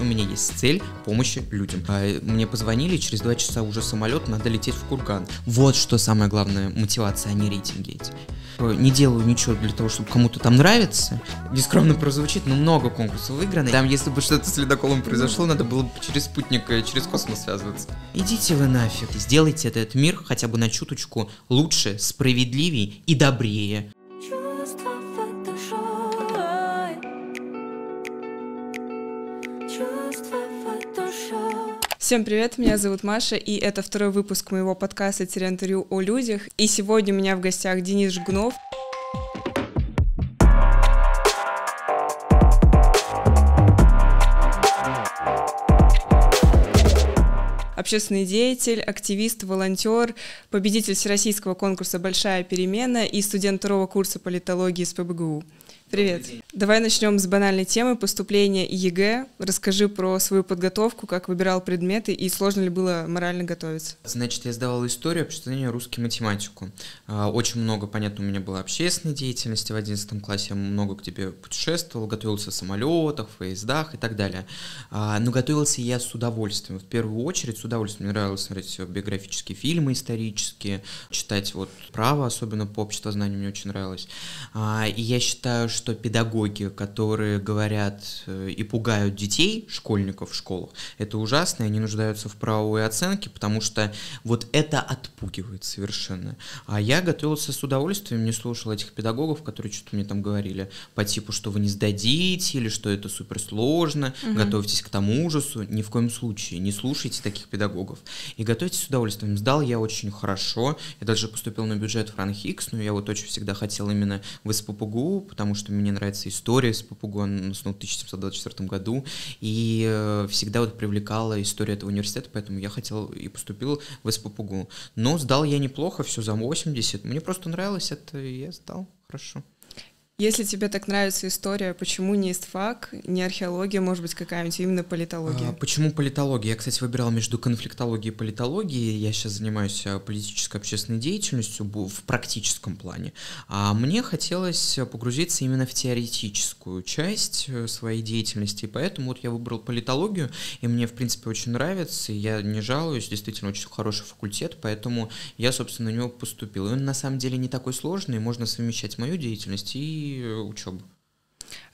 у меня есть цель помощи людям. А, э, мне позвонили, через два часа уже самолет, надо лететь в Курган. Вот что самое главное мотивация, а не рейтинги эти э, не делаю ничего для того, чтобы кому-то там нравится. Бескромно прозвучит, но много конкурсов выиграно. Там, если бы что-то с ледоколом произошло, надо было бы через спутник, э, через космос связываться. Идите вы нафиг. Сделайте этот мир хотя бы на чуточку лучше, справедливее и добрее. Всем привет, меня зовут Маша, и это второй выпуск моего подкаста «Территорию о людях». И сегодня у меня в гостях Денис Жгунов. общественный деятель, активист, волонтер, победитель всероссийского конкурса «Большая перемена» и студент второго курса политологии с ПБГУ. Привет. Давай начнем с банальной темы поступления ЕГЭ. Расскажи про свою подготовку, как выбирал предметы и сложно ли было морально готовиться. Значит, я сдавал историю, обществование, русский, математику. А, очень много, понятно, у меня было общественной деятельности в 11 классе. Я много тебе путешествовал, готовился в самолетах, в поездах и так далее. А, но готовился я с удовольствием. В первую очередь с удовольствием. Мне нравилось смотреть все биографические фильмы исторические, читать вот право, особенно по обществознанию мне очень нравилось. А, и я считаю, что педагоги, которые говорят э, и пугают детей, школьников в школах, это ужасно, и они нуждаются в правовой оценке, потому что вот это отпугивает совершенно. А я готовился с удовольствием, не слушал этих педагогов, которые что-то мне там говорили по типу, что вы не сдадите, или что это суперсложно, угу. готовьтесь к тому ужасу. Ни в коем случае не слушайте таких педагогов. И готовьтесь с удовольствием. Сдал я очень хорошо, я даже поступил на бюджет Франхикс, но я вот очень всегда хотел именно в СППГУ, потому что что мне нравится история с он ну, в 1724 году, и э, всегда вот привлекала история этого университета, поэтому я хотел и поступил в СППГУ. Но сдал я неплохо, все за 80, мне просто нравилось это, и я сдал хорошо. Если тебе так нравится история, почему не истфак, не археология, может быть, какая-нибудь именно политология? А, почему политология? Я, кстати, выбирал между конфликтологией и политологией. Я сейчас занимаюсь э, политической общественной деятельностью в практическом плане. А мне хотелось погрузиться именно в теоретическую часть э, своей деятельности, и поэтому вот я выбрал политологию, и мне, в принципе, очень нравится, и я не жалуюсь, действительно очень хороший факультет, поэтому я, собственно, на него поступил. И он, на самом деле, не такой сложный, можно совмещать мою деятельность и Э, учебу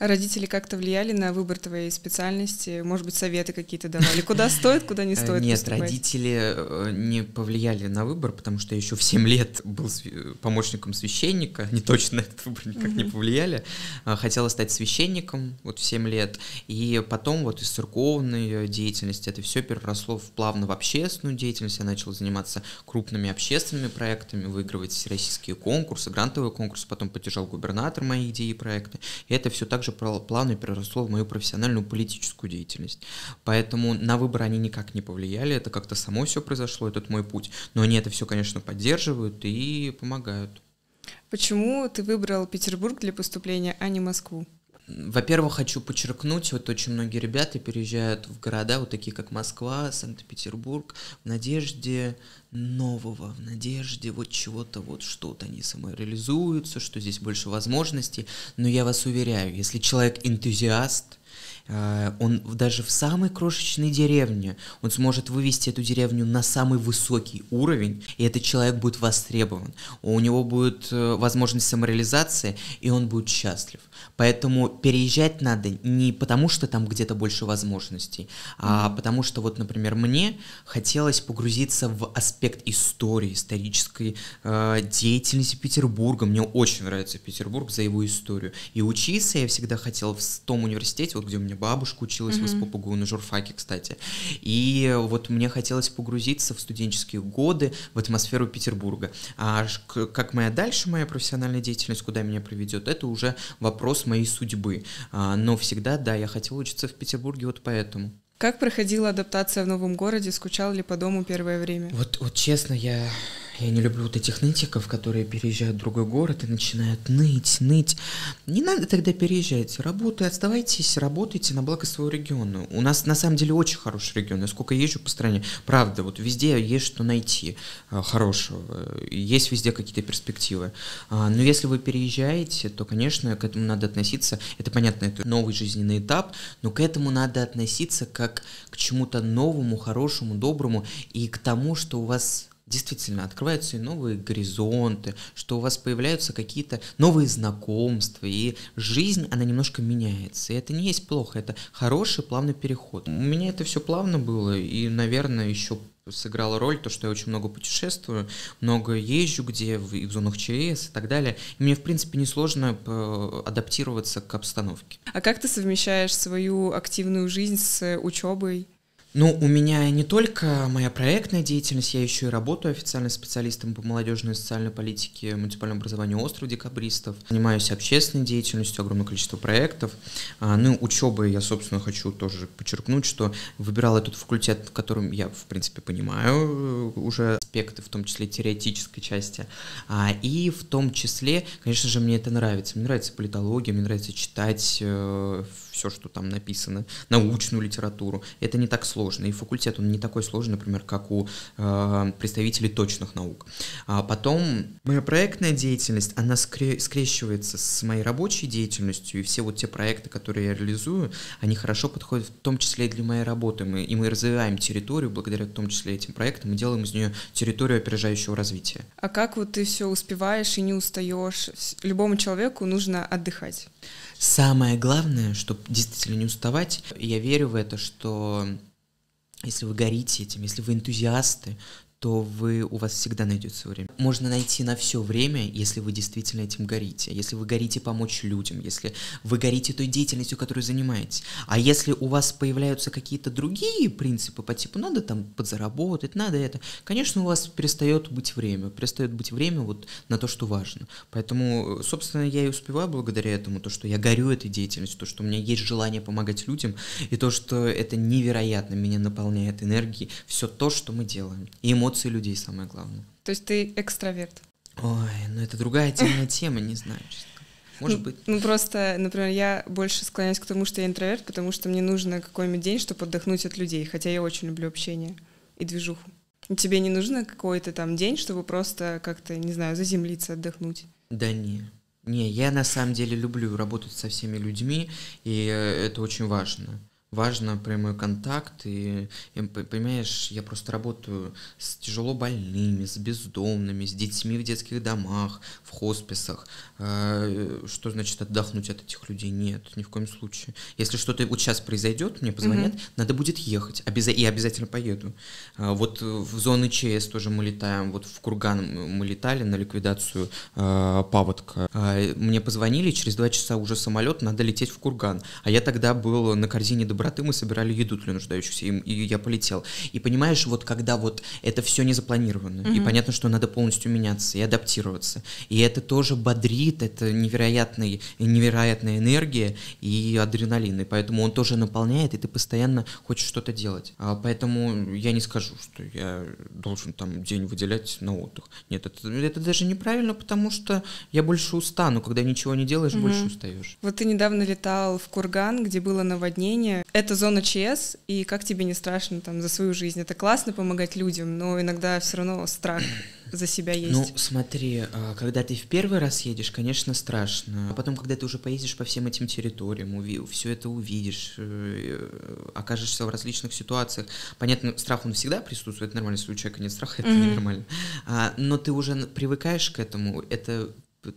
родители как-то влияли на выбор твоей специальности? Может быть, советы какие-то давали? Куда стоит, куда не э, стоит Нет, поступать? родители э, не повлияли на выбор, потому что я еще в 7 лет был э, помощником священника. Они точно на этот выбор никак mm-hmm. не повлияли. А, хотела стать священником вот в 7 лет. И потом вот из церковной деятельности это все переросло в плавно в общественную деятельность. Я начал заниматься крупными общественными проектами, выигрывать российские конкурсы, грантовые конкурсы, потом поддержал губернатор мои идеи и проекты. И это все также больше плавно переросло в мою профессиональную политическую деятельность. Поэтому на выборы они никак не повлияли, это как-то само все произошло, этот мой путь. Но они это все, конечно, поддерживают и помогают. Почему ты выбрал Петербург для поступления, а не Москву? Во-первых, хочу подчеркнуть, вот очень многие ребята переезжают в города, вот такие как Москва, Санкт-Петербург, в надежде нового, в надежде вот чего-то, вот что-то они самореализуются, что здесь больше возможностей. Но я вас уверяю, если человек энтузиаст, э, он даже в самой крошечной деревне, он сможет вывести эту деревню на самый высокий уровень, и этот человек будет востребован. У него будет э, возможность самореализации, и он будет счастлив. Поэтому переезжать надо не потому, что там где-то больше возможностей, mm-hmm. а потому что вот, например, мне хотелось погрузиться в аспект истории, исторической э, деятельности Петербурга. Мне очень нравится Петербург за его историю. И учиться я всегда хотел в том университете, вот где у меня бабушка училась mm-hmm. в Испопугу, на журфаке, кстати. И вот мне хотелось погрузиться в студенческие годы, в атмосферу Петербурга. А как моя дальше, моя профессиональная деятельность, куда меня приведет, это уже вопрос моей судьбы. А, но всегда, да, я хотел учиться в Петербурге вот поэтому. Как проходила адаптация в новом городе? Скучал ли по дому первое время? Вот, вот честно, я я не люблю вот этих нытиков, которые переезжают в другой город и начинают ныть, ныть. Не надо тогда переезжать. Работы, оставайтесь, работайте на благо своего региона. У нас на самом деле очень хороший регион. Я сколько езжу по стране, правда, вот везде есть что найти э, хорошего. Есть везде какие-то перспективы. А, но если вы переезжаете, то, конечно, к этому надо относиться. Это понятно, это новый жизненный этап, но к этому надо относиться как к чему-то новому, хорошему, доброму и к тому, что у вас действительно открываются и новые горизонты, что у вас появляются какие-то новые знакомства, и жизнь, она немножко меняется. И это не есть плохо, это хороший плавный переход. У меня это все плавно было, и, наверное, еще сыграла роль то, что я очень много путешествую, много езжу, где в, и в зонах ЧС э и так далее. И мне, в принципе, несложно э, адаптироваться к обстановке. А как ты совмещаешь свою активную жизнь с учебой? Ну, у меня не только моя проектная деятельность, я еще и работаю официальным специалистом по молодежной и социальной политике муниципального образования Остров декабристов. Занимаюсь общественной деятельностью, огромное количество проектов. А, ну, учебы я, собственно, хочу тоже подчеркнуть, что выбирал этот факультет, в котором я, в принципе, понимаю э, уже аспекты, в том числе теоретической части. А, и в том числе, конечно же, мне это нравится. Мне нравится политология, мне нравится читать э, все, что там написано, научную литературу. Это не так сложно. И факультет, он не такой сложный, например, как у э, представителей точных наук. А потом моя проектная деятельность, она скре- скрещивается с моей рабочей деятельностью, и все вот те проекты, которые я реализую, они хорошо подходят в том числе и для моей работы. Мы, и мы развиваем территорию благодаря в том числе этим проектам, мы делаем из нее территорию опережающего развития. А как вот ты все успеваешь и не устаешь? Любому человеку нужно отдыхать. Самое главное, чтобы действительно не уставать. я верю в это, что если вы горите этим, если вы энтузиасты, то вы, у вас всегда найдется время. Можно найти на все время, если вы действительно этим горите, если вы горите помочь людям, если вы горите той деятельностью, которую занимаетесь. А если у вас появляются какие-то другие принципы по типу надо там подзаработать, надо это, конечно, у вас перестает быть время, перестает быть время вот на то, что важно. Поэтому, собственно, я и успеваю благодаря этому, то, что я горю этой деятельностью, то, что у меня есть желание помогать людям, и то, что это невероятно меня наполняет энергией, все то, что мы делаем. И эмоции эмоции людей самое главное. То есть ты экстраверт? Ой, ну это другая темная тема, не знаю, Может ну, быть. Ну, просто, например, я больше склоняюсь к тому, что я интроверт, потому что мне нужно какой-нибудь день, чтобы отдохнуть от людей, хотя я очень люблю общение и движуху. Тебе не нужно какой-то там день, чтобы просто как-то, не знаю, заземлиться, отдохнуть? Да не. Не, я на самом деле люблю работать со всеми людьми, и э, это очень важно важно прямой контакт. И, и, понимаешь, я просто работаю с тяжело больными, с бездомными, с детьми в детских домах, в хосписах. А, э, что значит отдохнуть от этих людей? Нет, ни в коем случае. Если что-то вот сейчас произойдет, мне позвонят, угу. надо будет ехать. обяза и обязательно поеду. А, вот в зоны ЧС тоже мы летаем. Вот в Курган мы летали на ликвидацию а, паводка. Мне позвонили, через два часа уже самолет, надо лететь в Курган. А я тогда был на корзине добро браты, мы собирали еду для нуждающихся, и, и я полетел. И понимаешь, вот когда вот это все не запланировано, mm-hmm. и понятно, что надо полностью меняться и адаптироваться. И это тоже бодрит, это невероятный, невероятная энергия и адреналин. И поэтому он тоже наполняет, и ты постоянно хочешь что-то делать. А поэтому я не скажу, что я должен там день выделять на отдых. Нет, это, это даже неправильно, потому что я больше устану. Когда ничего не делаешь, mm-hmm. больше устаешь. Вот ты недавно летал в Курган, где было наводнение это зона ЧС, и как тебе не страшно там за свою жизнь? Это классно помогать людям, но иногда все равно страх за себя ну, есть. Ну, смотри, а, когда ты в первый раз едешь, конечно, страшно. А потом, когда ты уже поездишь по всем этим территориям, все это увидишь, э, э, окажешься в различных ситуациях. Понятно, страх, он всегда присутствует, это нормально, если у человека нет страха, это mm-hmm. ненормально. А, но ты уже привыкаешь к этому, это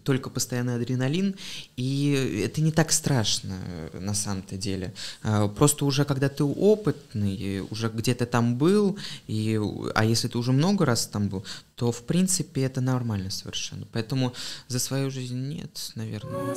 только постоянный адреналин, и это не так страшно э, на самом-то деле. А, просто уже когда ты опытный, уже где-то там был, и, а если ты уже много раз там был, то в принципе это нормально совершенно. Поэтому за свою жизнь нет, наверное.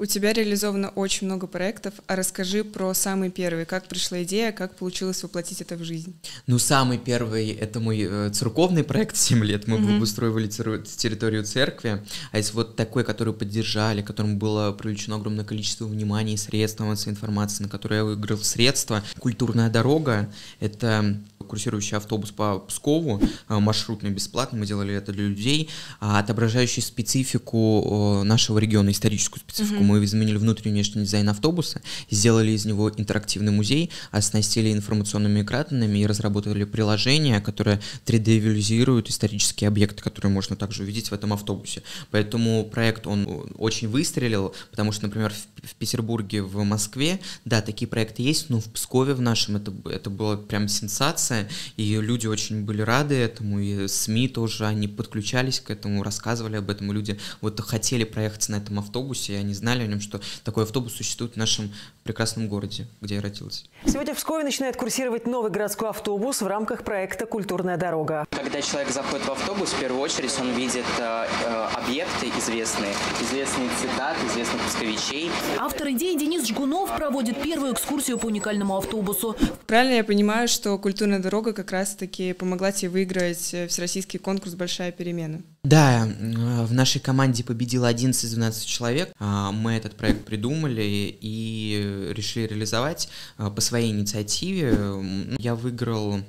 У тебя реализовано очень много проектов, а расскажи про самый первый. Как пришла идея, как получилось воплотить это в жизнь? Ну, самый первый — это мой э, церковный проект 7 лет. Мы mm-hmm. обустроивали территорию церкви. А если вот такой, который поддержали, которому было привлечено огромное количество внимания и средств массовой информации, на которые я выиграл средства. «Культурная дорога» — это курсирующий автобус по Пскову, э, маршрутный бесплатный, мы делали это для людей, а, отображающий специфику нашего региона, историческую специфику. Mm-hmm мы изменили внутренний и внешний дизайн автобуса, сделали из него интерактивный музей, оснастили информационными экранами и разработали приложение, которое 3D-визуализирует исторические объекты, которые можно также увидеть в этом автобусе. Поэтому проект, он э, очень выстрелил, потому что, например, в, в Петербурге, в Москве, да, такие проекты есть, но в Пскове в нашем это, это была прям сенсация, и люди очень были рады этому, и СМИ тоже, они подключались к этому, рассказывали об этом, и люди вот хотели проехать на этом автобусе, и они знали, узнали о нем, что такой автобус существует в нашем прекрасном городе, где я родился. Сегодня в Пскове начинает курсировать новый городской автобус в рамках проекта «Культурная дорога». Когда человек заходит в автобус, в первую очередь он видит э, э, объекты известные, известные цитаты, известных пусковичей. Автор идеи Денис Жгунов проводит первую экскурсию по уникальному автобусу. Правильно я понимаю, что «Культурная дорога» как раз-таки помогла тебе выиграть всероссийский конкурс «Большая перемена». Да, э, в нашей команде победило 11 из 12 человек. А, мы этот проект придумали и решили реализовать э, по своей инициативе. Ну, я выиграл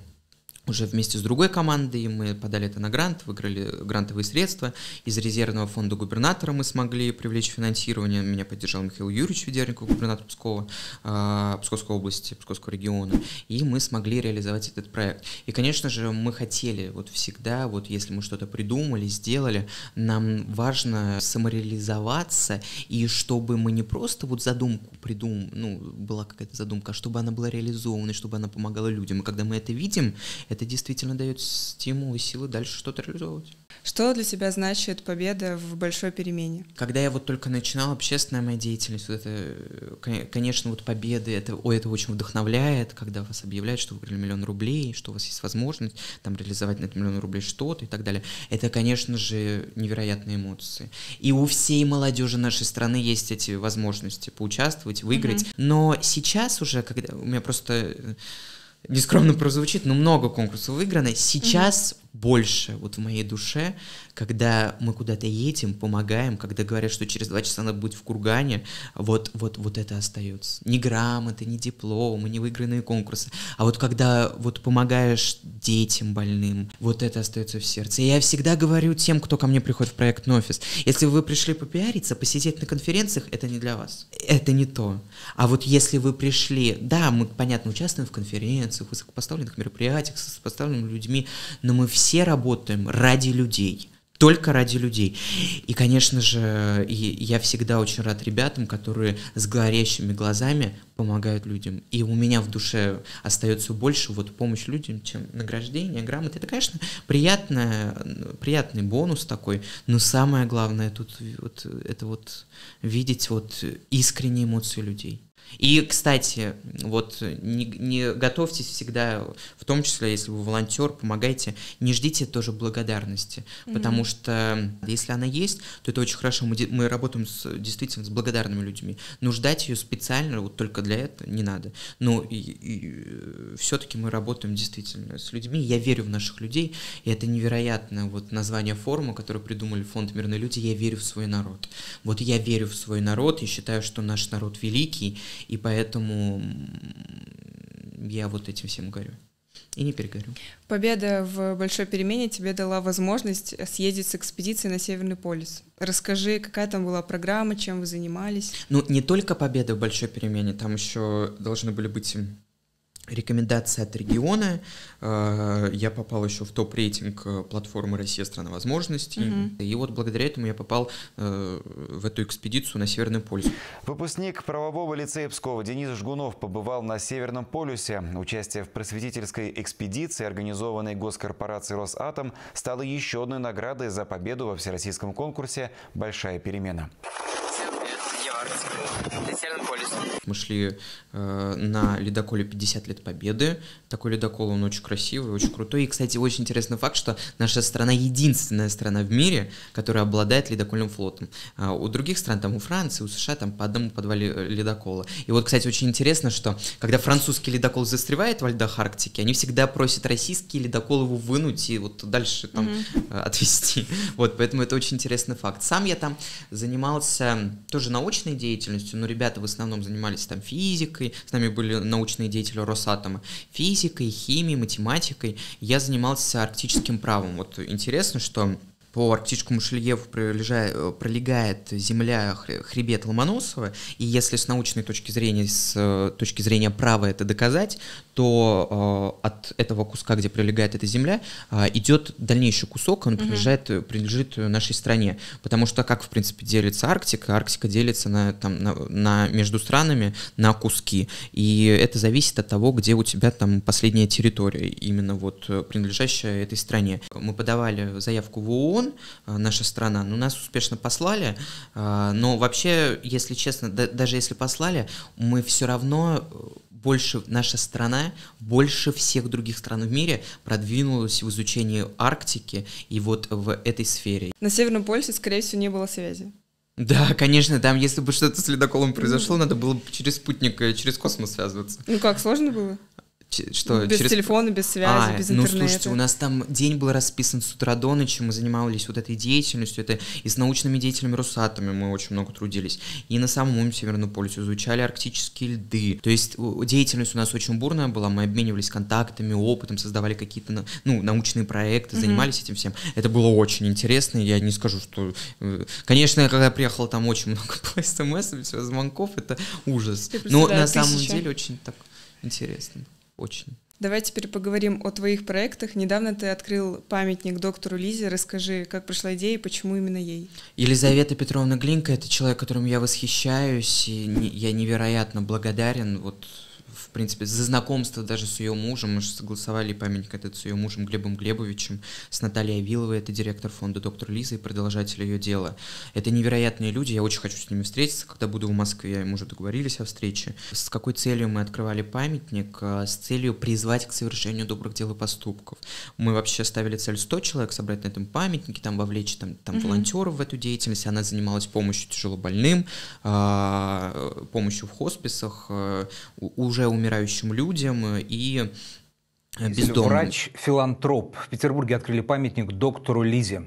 уже вместе с другой командой, мы подали это на грант, выиграли грантовые средства. Из резервного фонда губернатора мы смогли привлечь финансирование. Меня поддержал Михаил Юрьевич Ведерников, губернатор Пскова, а, Псковской области, Псковского региона. И мы смогли реализовать этот проект. И, конечно же, мы хотели вот всегда, вот если мы что-то придумали, сделали, нам важно самореализоваться, и чтобы мы не просто вот задумку придум, ну, была какая-то задумка, а чтобы она была реализована, чтобы она помогала людям. И когда мы это видим, это это действительно дает стимул и силы дальше что-то реализовывать. Что для тебя значит победа в большой перемене? Когда я вот только начинала общественная моя деятельность, вот это, конечно, вот победы, это, о, это очень вдохновляет, когда вас объявляют, что выиграли миллион рублей, что у вас есть возможность там реализовать на этот миллион рублей что-то и так далее. Это, конечно же, невероятные эмоции. И у всей молодежи нашей страны есть эти возможности поучаствовать, выиграть. Mm-hmm. Но сейчас уже, когда у меня просто нескромно прозвучит, но много конкурсов выиграно. Сейчас больше вот в моей душе, когда мы куда-то едем, помогаем, когда говорят, что через два часа надо будет в Кургане, вот, вот, вот это остается. Не грамоты, не дипломы, не выигранные конкурсы, а вот когда вот помогаешь детям больным, вот это остается в сердце. И я всегда говорю тем, кто ко мне приходит в проект офис, если вы пришли попиариться, посидеть на конференциях, это не для вас, это не то. А вот если вы пришли, да, мы, понятно, участвуем в конференциях, высокопоставленных мероприятиях, с поставленными людьми, но мы все все работаем ради людей только ради людей. И, конечно же, и я всегда очень рад ребятам, которые с горящими глазами помогают людям. И у меня в душе остается больше вот помощь людям, чем награждение, грамоты. Это, конечно, приятное, приятный бонус такой, но самое главное тут вот, это вот видеть вот искренние эмоции людей. И, кстати, вот не, не готовьтесь всегда, в том числе, если вы волонтер, помогайте, не ждите тоже благодарности, mm-hmm. потому что если она есть, то это очень хорошо. Мы, мы работаем с, действительно с благодарными людьми, но ждать ее специально вот только для этого не надо. Но и, и, э, все-таки мы работаем действительно с людьми. Я верю в наших людей, и это невероятно. Вот название форума, которое придумали Фонд Мирные люди, я верю в свой народ. Вот я верю в свой народ и считаю, что наш народ великий и поэтому я вот этим всем горю. И не перегорю. Победа в Большой перемене тебе дала возможность съездить с экспедицией на Северный полюс. Расскажи, какая там была программа, чем вы занимались? Ну, не только победа в Большой перемене, там еще должны были быть рекомендация от региона. Э, я попал еще в топ-рейтинг э, платформы «Россия – страна возможностей». Угу. И вот благодаря этому я попал э, в эту экспедицию на Северный полюс. Выпускник правового лицея Пскова Денис Жгунов побывал на Северном полюсе. Участие в просветительской экспедиции, организованной госкорпорацией «Росатом», стало еще одной наградой за победу во всероссийском конкурсе «Большая перемена». Северный полюс. Мы шли э, на ледоколе 50 лет Победы. Такой ледокол, он очень красивый, очень крутой. И, кстати, очень интересный факт, что наша страна единственная страна в мире, которая обладает ледокольным флотом. А у других стран, там у Франции, у США, там по одному, подвале ледокола. И вот, кстати, очень интересно, что когда французский ледокол застревает в льдах Арктики, они всегда просят российский ледокол его вынуть и вот дальше там mm-hmm. отвезти. Вот, поэтому это очень интересный факт. Сам я там занимался тоже научной деятельностью, но ребята в основном занимались занимались там физикой, с нами были научные деятели Росатома, физикой, химией, математикой. Я занимался арктическим правом. Вот интересно, что по арктическому шельефу э, пролегает земля хребет Ломоносова, и если с научной точки зрения, с э, точки зрения права это доказать, то э, от этого куска, где пролегает эта земля, э, идет дальнейший кусок, он угу. принадлежит, э, принадлежит нашей стране, потому что как, в принципе, делится Арктика? Арктика делится на, там, на, на, между странами на куски, и это зависит от того, где у тебя там последняя территория, именно вот принадлежащая этой стране. Мы подавали заявку в ООН, регион, э, наша страна, но ну, нас успешно послали. Э, но вообще, если честно, даже если послали, мы все равно э, больше наша страна больше всех других стран в мире продвинулась в изучении Арктики и вот в этой сфере. На Северном полюсе, скорее всего, не было связи. Да, конечно, там, если бы что-то с ледоколом ну. произошло, надо было бы через спутник, через космос связываться. Ну как, сложно было? Что, без через... телефона, без связи, а, без ну, интернета. Ну, слушайте, у нас там день был расписан с утра до ночи, мы занимались вот этой деятельностью, это и с научными деятелями Росатоми мы очень много трудились, и на самом ум Северном полюсе изучали арктические льды. То есть деятельность у нас очень бурная была, мы обменивались контактами, опытом, создавали какие-то ну, научные проекты, занимались mm-hmm. этим всем. Это было очень интересно, я не скажу, что... Э, конечно, когда я приехал, там очень много было смс, все, звонков, это ужас. Но на самом деле очень так интересно очень. Давай теперь поговорим о твоих проектах. Недавно ты открыл памятник доктору Лизе. Расскажи, как пришла идея и почему именно ей? Елизавета Петровна Глинка — это человек, которым я восхищаюсь, и я невероятно благодарен вот в принципе, за знакомство даже с ее мужем. Мы же согласовали памятник этот с ее мужем Глебом Глебовичем, с Натальей Авиловой, это директор фонда «Доктор Лиза» и продолжатель ее дела. Это невероятные люди, я очень хочу с ними встретиться, когда буду в Москве, мы уже договорились о встрече. С какой целью мы открывали памятник? А, с целью призвать к совершению добрых дел и поступков. Мы вообще ставили цель 100 человек собрать на этом памятнике, там вовлечь там, там mm волонтеров в эту деятельность. Она занималась помощью тяжелобольным, а, помощью в хосписах, а, уже уже умирающим людям и э, бездомным. Врач-филантроп. В Петербурге открыли памятник доктору Лизе.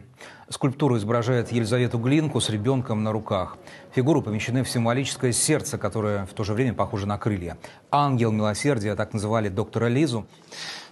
Скульптура изображает Елизавету Глинку с ребенком на руках. Фигуру помещены в символическое сердце, которое в то же время похоже на крылья. Ангел милосердия, так называли доктора Лизу.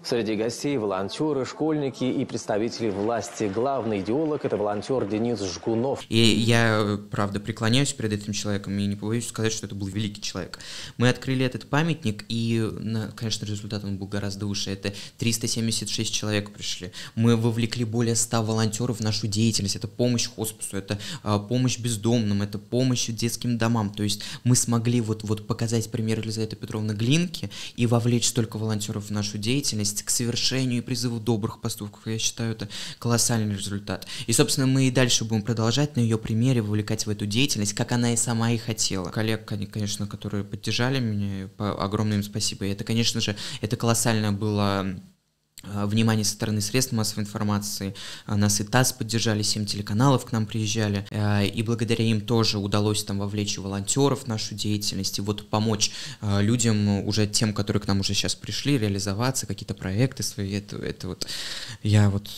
Среди гостей волонтеры, школьники и представители власти. Главный идеолог – это волонтер Денис Жгунов. И я, правда, преклоняюсь перед этим человеком и не побоюсь сказать, что это был великий человек. Мы открыли этот памятник, и, конечно, результат он был гораздо выше. Это 376 человек пришли. Мы вовлекли более 100 волонтеров в нашу нашу деятельность, это помощь хоспису, это э, помощь бездомным, это помощь детским домам. То есть мы смогли вот, вот показать пример Елизаветы Петровны Глинки и вовлечь столько волонтеров в нашу деятельность к совершению и призыву добрых поступков. Я считаю, это колоссальный результат. И, собственно, мы и дальше будем продолжать на ее примере вовлекать в эту деятельность, как она и сама и хотела. Коллег, конечно, которые поддержали меня, огромное им спасибо. И это, конечно же, это колоссальное было Э, внимание со стороны средств массовой информации. Э, нас и ТАСС поддержали, 7 телеканалов к нам приезжали, э, и благодаря им тоже удалось там вовлечь волонтеров в нашу деятельность и вот помочь людям, уже тем, которые к нам уже сейчас пришли, реализоваться, какие-то проекты свои. Это, это вот я вот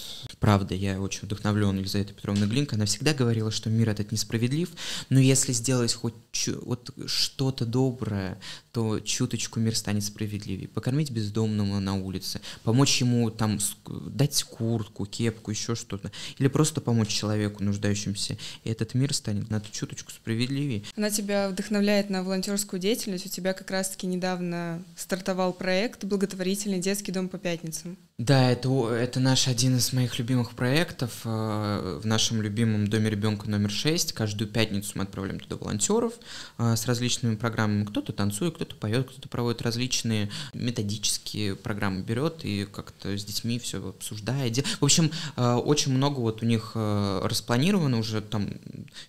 правда, я очень вдохновлен Елизаветой Петровной Глинк, она всегда говорила, что мир этот несправедлив, но если сделать хоть вот что-то доброе, то чуточку мир станет справедливее. Покормить бездомного на улице, помочь ему там дать куртку, кепку, еще что-то, или просто помочь человеку нуждающимся, и этот мир станет на эту чуточку справедливее. Она тебя вдохновляет на волонтерскую деятельность, у тебя как раз-таки недавно стартовал проект «Благотворительный детский дом по пятницам». Да, это, это наш один из моих любимых любимых проектов э, в нашем любимом Доме ребенка номер 6. Каждую пятницу мы отправляем туда волонтеров э, с различными программами. Кто-то танцует, кто-то поет, кто-то проводит различные методические программы берет и как-то с детьми все обсуждает. В общем, э, очень много вот у них распланировано уже там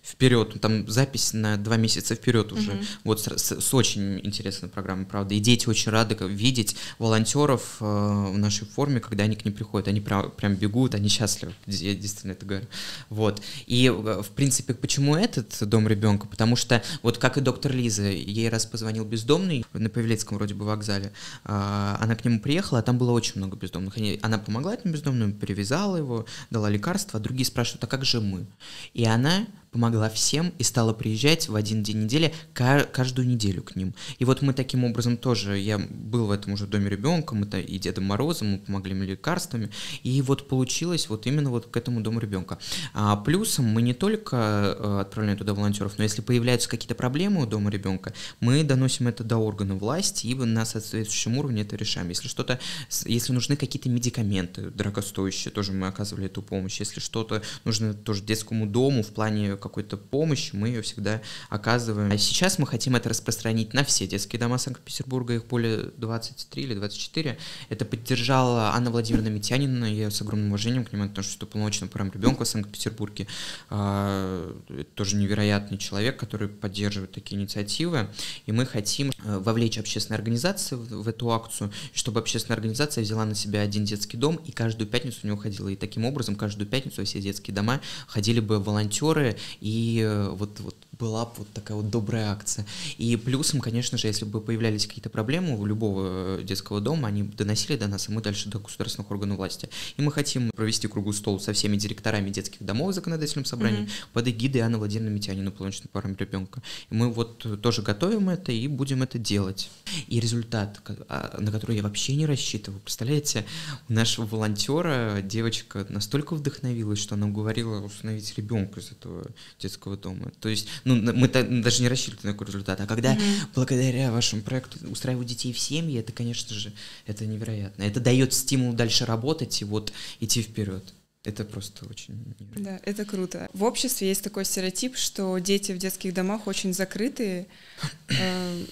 вперед, там запись на два месяца вперед уже. Угу. Вот с, с, с очень интересной программой, правда. И дети очень рады видеть волонтеров в нашей форме, когда они к ним приходят. Они прям, прям бегут, они счастлив, я действительно это говорю. Вот. И, э, в принципе, почему этот дом ребенка? Потому что, вот как и доктор Лиза, ей раз позвонил бездомный на Павелецком вроде бы вокзале, а, она к нему приехала, а там было очень много бездомных. Она помогла этому бездомному, привязала его, дала лекарства, а другие спрашивают, а как же мы? И она помогла всем и стала приезжать в один день недели каждую неделю к ним. И вот мы таким образом тоже, я был в этом уже доме ребенка мы то и Дедом Морозом, мы помогли им лекарствами, и вот получилось вот именно вот к этому дому ребенка. А плюсом мы не только э, отправляем туда волонтеров, но если появляются какие-то проблемы у дома ребенка, мы доносим это до органов власти и на соответствующем уровне это решаем. Если что-то, если нужны какие-то медикаменты дорогостоящие, тоже мы оказывали эту помощь. Если что-то нужно тоже детскому дому в плане какой-то помощи, мы ее всегда оказываем. А сейчас мы хотим это распространить на все детские дома Санкт-Петербурга, их более 23 или 24. Это поддержала Анна Владимировна Митянина, я с огромным уважением к нему потому что полномочным прям ребенка в Санкт-Петербурге. А, тоже невероятный человек, который поддерживает такие инициативы. И мы хотим э, вовлечь общественные организации в эту акцию, чтобы общественная организация взяла на себя один детский дом и каждую пятницу у него ходила. И таким образом каждую пятницу все детские дома ходили бы волонтеры и э, вот, вот была бы вот такая вот добрая акция. И плюсом, конечно же, если бы появлялись какие-то проблемы у любого э, детского дома, они доносили до нас, и мы дальше до государственных органов власти. И мы хотим провести круглый стол со всеми директорами детских домов в законодательном собрании mm-hmm. под эгидой Анны Владимировны Митянина «Полночный парам ребенка». И мы вот тоже готовим это и будем это делать. И результат, а, на который я вообще не рассчитывал, представляете, у нашего волонтера девочка настолько вдохновилась, что она уговорила установить ребенка из этого детского дома. То есть ну, мы даже не рассчитывали на такой результат, а когда mm-hmm. благодаря вашему проекту устраивают детей в семьи, это, конечно же, это невероятно. Это дает стимул дальше работать и вот идти вперед. Это просто очень... Да, это круто. В обществе есть такой стереотип, что дети в детских домах очень закрытые. Э,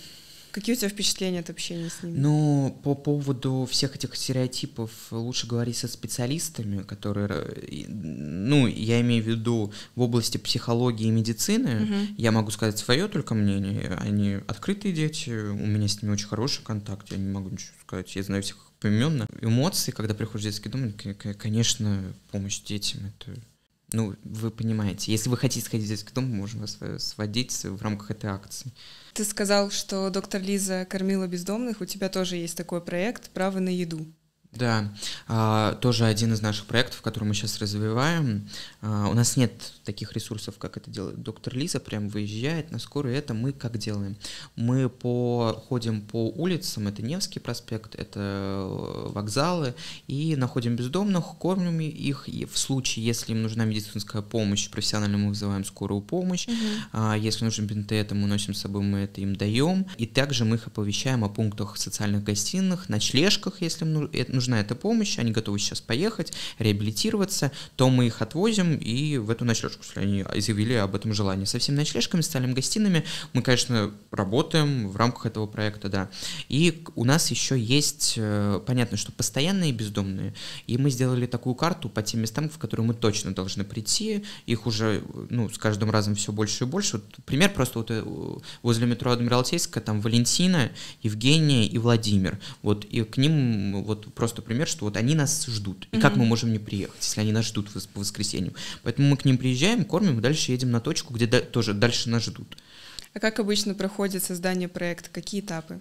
Какие у тебя впечатления от общения с ними? Ну, по поводу всех этих стереотипов лучше говорить со специалистами, которые, э, ну, я имею в виду в области психологии и медицины, угу. я могу сказать свое только мнение. Они открытые дети, у меня с ними очень хороший контакт, я не могу ничего сказать, я знаю всех поименно. Эмоции, когда приходишь в детский дом, конечно, помощь детям это ну, вы понимаете, если вы хотите сходить в детский дом, мы можем вас э, сводить в рамках этой акции. Ты сказал, что доктор Лиза кормила бездомных, у тебя тоже есть такой проект «Право на еду». Да, а, тоже один из наших проектов, который мы сейчас развиваем. А, у нас нет таких ресурсов, как это делает доктор Лиза, прям выезжает на скорую. Это мы как делаем? Мы по, ходим по улицам, это Невский проспект, это э, вокзалы, и находим бездомных, кормим их. И в случае, если им нужна медицинская помощь, профессионально мы вызываем скорую помощь. Угу. Если нужен бинты, мы носим с собой, мы это им даем. И также мы их оповещаем о пунктах социальных гостиных, ночлежках, если э, нужно нужна эта помощь, они готовы сейчас поехать, реабилитироваться, то мы их отвозим и в эту ночлежку, если они заявили об этом желании. Со всеми ночлежками, с стальными гостинами мы, конечно, работаем в рамках этого проекта, да. И у нас еще есть, э, понятно, что постоянные бездомные, и мы сделали такую карту по тем местам, в которые мы точно должны прийти, их уже, ну, с каждым разом все больше и больше. Вот пример просто вот э, возле метро Адмиралтейска, там Валентина, Евгения и Владимир. Вот и к ним вот просто просто пример, что вот они нас ждут. И mm-hmm. как мы можем не приехать, если они нас ждут по воскресенью? Поэтому мы к ним приезжаем, кормим, и дальше едем на точку, где да, тоже дальше нас ждут. А как обычно проходит создание проекта? Какие этапы?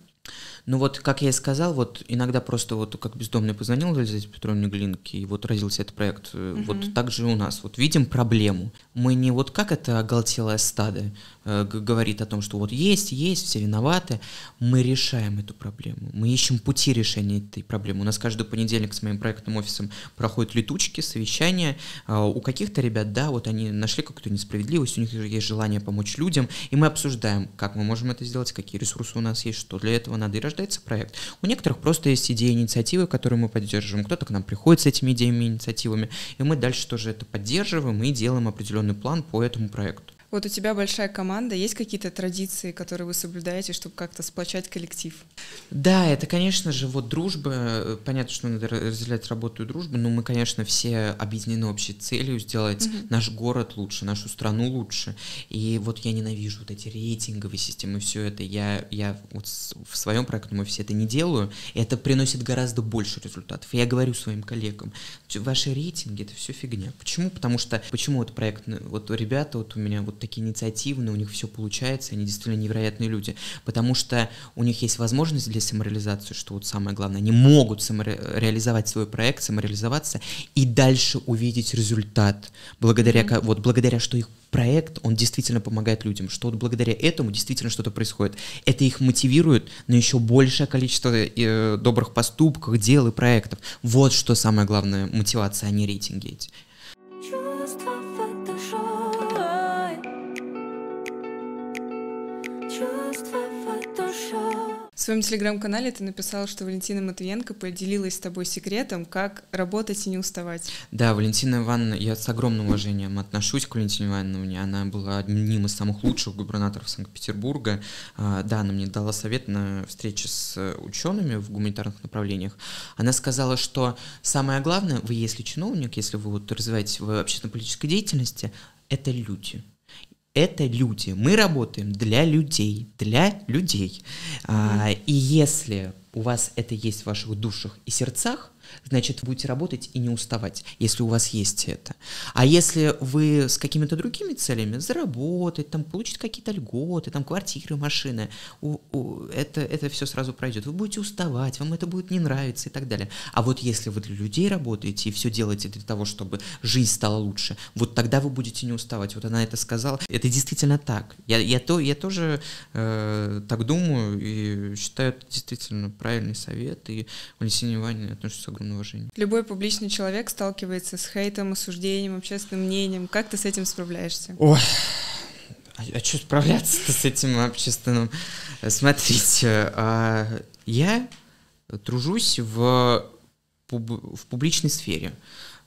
Ну вот, как я и сказал, вот иногда просто вот как бездомный позвонил Елизавете Петровне Глинке, и вот родился этот проект. Угу. Вот так же у нас. Вот видим проблему. Мы не вот как это оголтелое стадо, Э, говорит о том, что вот есть, есть, все виноваты, мы решаем эту проблему, мы ищем пути решения этой проблемы. У нас каждый понедельник с моим проектным офисом проходят летучки, совещания. А у каких-то ребят, да, вот они нашли какую-то несправедливость, у них есть желание помочь людям, и мы обсуждаем, как мы можем это сделать, какие ресурсы у нас есть, что для этого надо, и рождается проект. У некоторых просто есть идеи, инициативы, которые мы поддерживаем, кто-то к нам приходит с этими идеями, инициативами, и мы дальше тоже это поддерживаем и делаем определенный план по этому проекту. Вот у тебя большая команда, есть какие-то традиции, которые вы соблюдаете, чтобы как-то сплочать коллектив? Да, это, конечно же, вот дружба, понятно, что надо разделять работу и дружбу, но мы, конечно, все объединены общей целью сделать угу. наш город лучше, нашу страну лучше. И вот я ненавижу вот эти рейтинговые системы, все это. Я, я вот в своем проекте мы все это не делаю, и это приносит гораздо больше результатов. Я говорю своим коллегам, ваши рейтинги — это все фигня. Почему? Потому что, почему вот проект, вот ребята вот у меня вот такие инициативные, у них все получается, они действительно невероятные люди, потому что у них есть возможность для самореализации, что вот самое главное, они могут самореализовать свой проект, самореализоваться и дальше увидеть результат, благодаря, mm-hmm. вот благодаря, что их проект, он действительно помогает людям, что вот благодаря этому действительно что-то происходит. Это их мотивирует на еще большее количество э, добрых поступков, дел и проектов. Вот что самое главное мотивация, а не рейтинги эти. своем телеграм-канале ты написал, что Валентина Матвиенко поделилась с тобой секретом, как работать и не уставать. Да, Валентина Ивановна, я с огромным уважением отношусь к Валентине Ивановне. Она была одним из самых лучших губернаторов Санкт-Петербурга. А, да, она мне дала совет на встрече с э, учеными в гуманитарных направлениях. Она сказала, что самое главное, вы если чиновник, если вы вот развиваетесь в общественно-политической деятельности, это люди это люди. Мы работаем для людей, для людей. mm А, и если у вас это есть в ваших душах и сердцах, значит, будете работать и не уставать, если у вас есть это. А если вы с какими-то другими целями, заработать, там, получить какие-то льготы, там, квартиры, машины, у, у, это, это все сразу пройдет. Вы будете уставать, вам это будет не нравиться и так далее. А вот если вы для людей работаете и все делаете для того, чтобы жизнь стала лучше, вот тогда вы будете не уставать. Вот она это сказала. Это действительно так. Я, я, то, я тоже э, так думаю и считаю это действительно правильный совет. И Валентина Ивановна относится к огромное уважение. Любой публичный человек сталкивается с хейтом, осуждением, общественным мнением. Как ты с этим справляешься? Ой, а, а что справляться с этим общественным? Смотрите, а, я тружусь в, пуб в публичной сфере.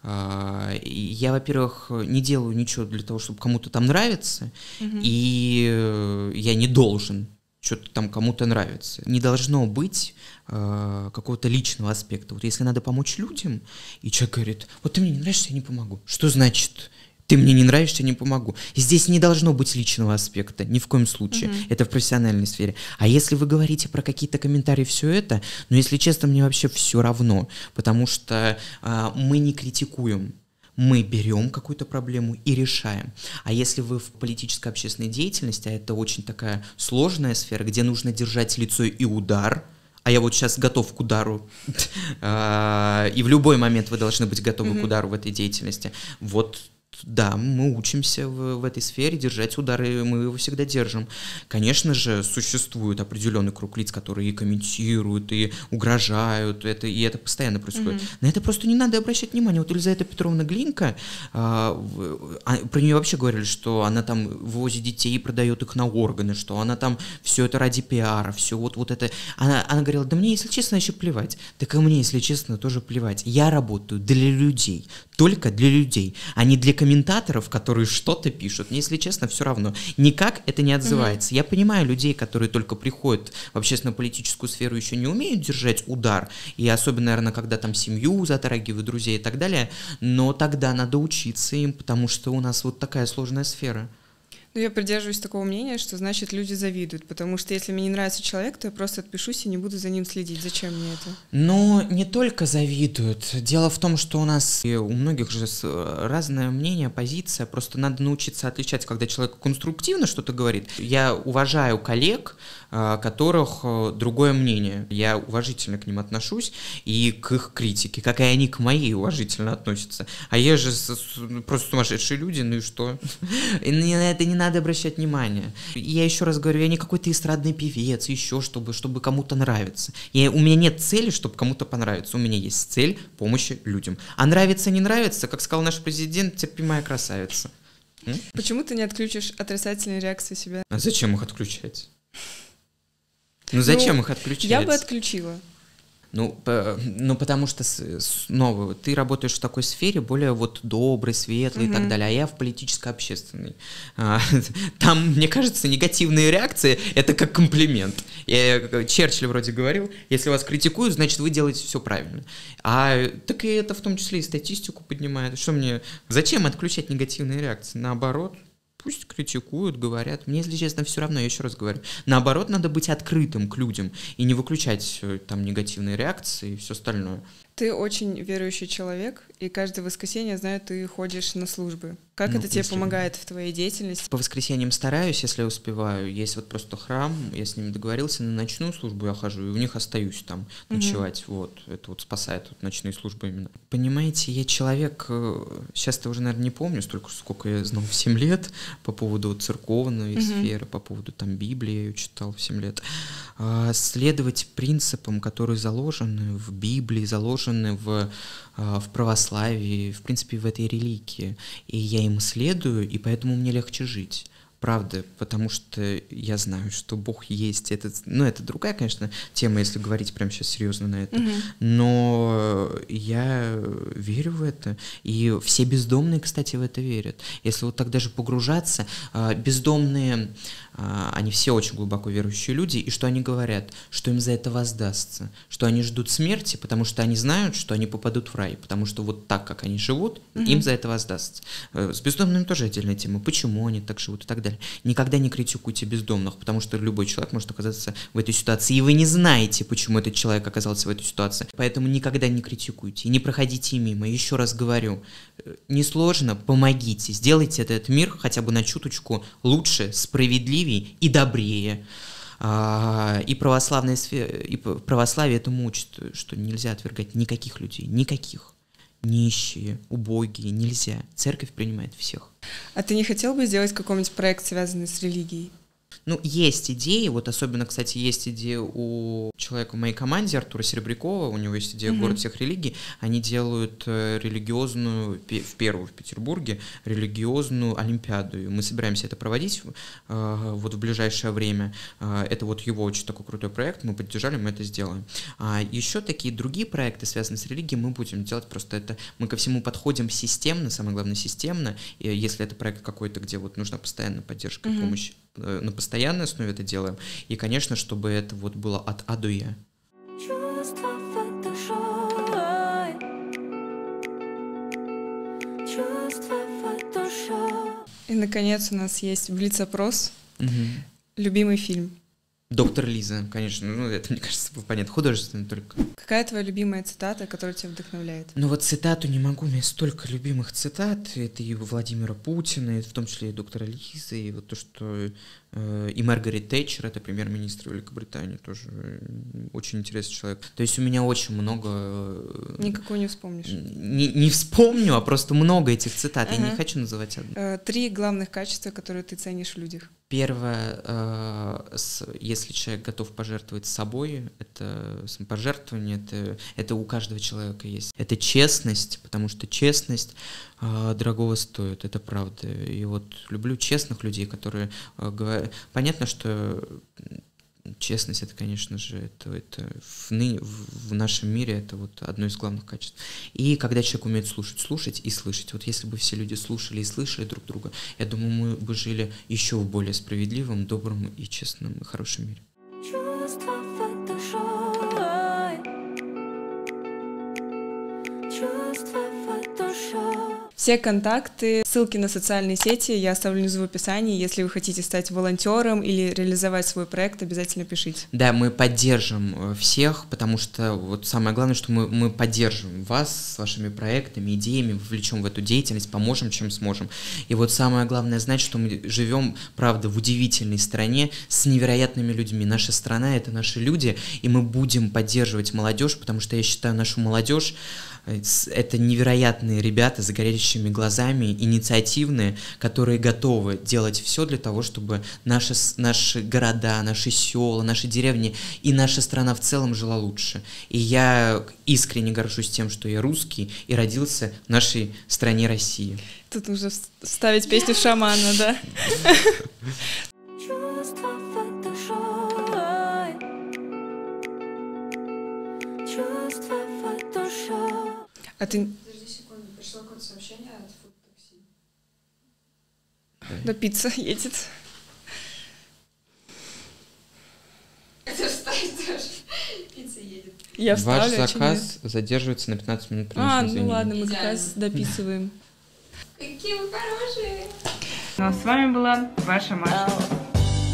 А, я, во-первых, не делаю ничего для того, чтобы кому-то там нравиться, угу. и э, я не должен что-то там кому-то нравиться. Не должно быть э, какого-то личного аспекта. Вот если надо помочь людям, и человек говорит, вот ты мне не нравишься, я не помогу. Что значит? Ты мне не нравишься, я не помогу. Здесь не должно быть личного аспекта, ни в коем случае. Mm-hmm. Это в профессиональной сфере. А если вы говорите про какие-то комментарии, все это, ну, если честно, мне вообще все равно, потому что э, мы не критикуем мы берем какую-то проблему и решаем. А если вы в политической общественной деятельности, а это очень такая сложная сфера, где нужно держать лицо и удар, а я вот сейчас готов к удару, а, и в любой момент вы должны быть готовы к удару в этой деятельности. Вот да, мы учимся в, в этой сфере держать удары, мы его всегда держим. Конечно же, существует определенный круг лиц, которые и комментируют, и угрожают, это, и это постоянно происходит. Mm-hmm. На это просто не надо обращать внимание. Вот Елизавета Петровна Глинка, а, а, про нее вообще говорили, что она там возит детей и продает их на органы, что она там все это ради пиара, все вот, вот это. Она, она говорила, да мне, если честно, еще плевать. Так и мне, если честно, тоже плевать. Я работаю для людей, только для людей, а не для комментариев комментаторов, которые что-то пишут. Мне, если честно, все равно. Никак это не отзывается. Угу. Я понимаю людей, которые только приходят в общественно-политическую сферу, еще не умеют держать удар. И особенно, наверное, когда там семью затрагивают, друзей и так далее. Но тогда надо учиться им, потому что у нас вот такая сложная сфера. Ну, я придерживаюсь такого мнения, что значит люди завидуют, потому что если мне не нравится человек, то я просто отпишусь и не буду за ним следить. Зачем мне это? Ну, не только завидуют. Дело в том, что у нас и у многих же э, разное мнение, позиция. Просто надо научиться отличать, когда человек конструктивно что-то говорит. Я уважаю коллег, а, которых э, другое мнение. Я уважительно к ним отношусь и к их критике, как и они к моей уважительно относятся. А я же ну, просто сумасшедшие люди, ну и что? И на это не надо обращать внимание. Я еще раз говорю, я не какой-то эстрадный певец, еще чтобы, чтобы кому-то нравиться. Я, у меня нет цели, чтобы кому-то понравиться. У меня есть цель помощи людям. А нравится, не нравится, как сказал наш президент, терпи моя красавица. М? Почему ты не отключишь отрицательные реакции себя? А зачем их отключать? Ну зачем ну, их отключать? Я бы отключила. Ну, по, ну, потому что снова ты работаешь в такой сфере более вот добрый, светлый угу. и так далее, а я в политическо-общественной. А, там, мне кажется, негативные реакции — это как комплимент. Я, э, Черчилль вроде говорил, если вас критикуют, значит, вы делаете все правильно. А так и это в том числе и статистику поднимает. Что мне... Зачем отключать негативные реакции? Наоборот, пусть критикуют, говорят. Мне, если честно, все равно, я еще раз говорю. Наоборот, надо быть открытым к людям и не выключать э, там негативные реакции и все остальное. Ты очень верующий человек, и каждое воскресенье, знаю, ты ходишь на службы. Как ну, это тебе помогает в твоей деятельности? По воскресеньям стараюсь, если успеваю. Есть вот просто храм, я с ними договорился, на ночную службу я хожу, и у них остаюсь там ночевать. Угу. Вот, это вот спасает вот, ночные службы именно. Понимаете, я человек, э, сейчас я уже, наверное, не помню столько, сколько я знал в 7 лет по поводу церковной угу. сферы, по поводу там Библии, я читал в 7 лет. А, следовать принципам, которые заложены в Библии, заложены брошены в, а, в православии, в принципе, в этой религии. И я им следую, и поэтому мне легче жить. Правда, потому что я знаю, что Бог есть. Это, ну, это другая, конечно, тема, если говорить прямо сейчас серьезно на это. Угу. Но я верю в это. И все бездомные, кстати, в это верят. Если вот так даже погружаться, а, бездомные а, они все очень глубоко верующие люди, и что они говорят, что им за это воздастся, что они ждут смерти, потому что они знают, что они попадут в рай, потому что вот так, как они живут, mm-hmm. им за это воздастся. Э, с бездомными тоже отдельная тема, почему они так живут и так далее. Никогда не критикуйте бездомных, потому что любой человек может оказаться в этой ситуации, и вы не знаете, почему этот человек оказался в этой ситуации. Поэтому никогда не критикуйте, не проходите мимо. Еще раз говорю, э, несложно, помогите, сделайте этот мир хотя бы на чуточку лучше, справедливее, красивее и добрее. А, и, православная сфера, и православие это мучит, что нельзя отвергать никаких людей, никаких. Нищие, убогие, нельзя. Церковь принимает всех. А ты не хотел бы сделать какой-нибудь проект, связанный с религией? Ну, есть идеи, вот особенно, кстати, есть идея у человека в моей команде, Артура Серебрякова, у него есть идея mm-hmm. «Город всех религий», они делают э, религиозную, в первую в Петербурге, религиозную олимпиаду, и мы собираемся это проводить э, вот в ближайшее время. Э, это вот его очень такой крутой проект, мы поддержали, мы это сделаем. А еще такие другие проекты, связанные с религией, мы будем делать просто это, мы ко всему подходим системно, самое главное, системно, и если это проект какой-то, где вот нужна постоянная поддержка mm-hmm. и помощь, Э, на постоянной основе это делаем. И, конечно, чтобы это вот было от А до Я. И, наконец, у нас есть Блиц-опрос. Угу. Любимый фильм? Доктор Лиза, конечно, ну это, мне кажется, понятно, художественно только. Какая твоя любимая цитата, которая тебя вдохновляет? Ну вот цитату не могу, у меня столько любимых цитат, это и Владимира Путина, и в том числе и доктора Лизы, и вот то, что э, и Маргарет Тэтчер, это премьер-министр Великобритании, тоже э, очень интересный человек. То есть у меня очень много... Э, Никакую не вспомнишь. Не, не вспомню, а просто много этих цитат, ага. я не хочу называть одну. Э, три главных качества, которые ты ценишь в людях. Первое, с, если человек готов пожертвовать собой, это пожертвование, это, это у каждого человека есть. Это честность, потому что честность э, дорогого стоит, это правда. И вот люблю честных людей, которые... Э, говор... Понятно, что честность, это, конечно же, это, это в, ны, в нашем мире это вот одно из главных качеств. И когда человек умеет слушать, слушать и слышать. Вот если бы все люди слушали и слышали друг друга, я думаю, мы бы жили еще в более справедливом, добром и честном и хорошем мире. Все контакты, ссылки на социальные сети я оставлю внизу в описании. Если вы хотите стать волонтером или реализовать свой проект, обязательно пишите. Да, мы поддержим э, всех, потому что вот самое главное, что мы, мы поддержим вас с вашими проектами, идеями, вовлечем в эту деятельность, поможем, чем сможем. И вот самое главное знать, что мы живем, правда, в удивительной стране с невероятными людьми. Наша страна — это наши люди, и мы будем поддерживать молодежь, потому что я считаю нашу молодежь это невероятные ребята с горящими глазами, инициативные, которые готовы делать все для того, чтобы наши, наши города, наши села, наши деревни и наша страна в целом жила лучше. И я искренне горжусь тем, что я русский и родился в нашей стране России. Тут уже вставить песню шамана, да? А ты... Подожди секунду, пришло какое-то сообщение от фуд-такси. Да пицца едет. Пицца едет. Я вставлю, Ваш заказ задерживается на 15 минут. А, ну ладно, мы как раз дописываем. Какие вы хорошие! Ну а с вами была ваша Маша.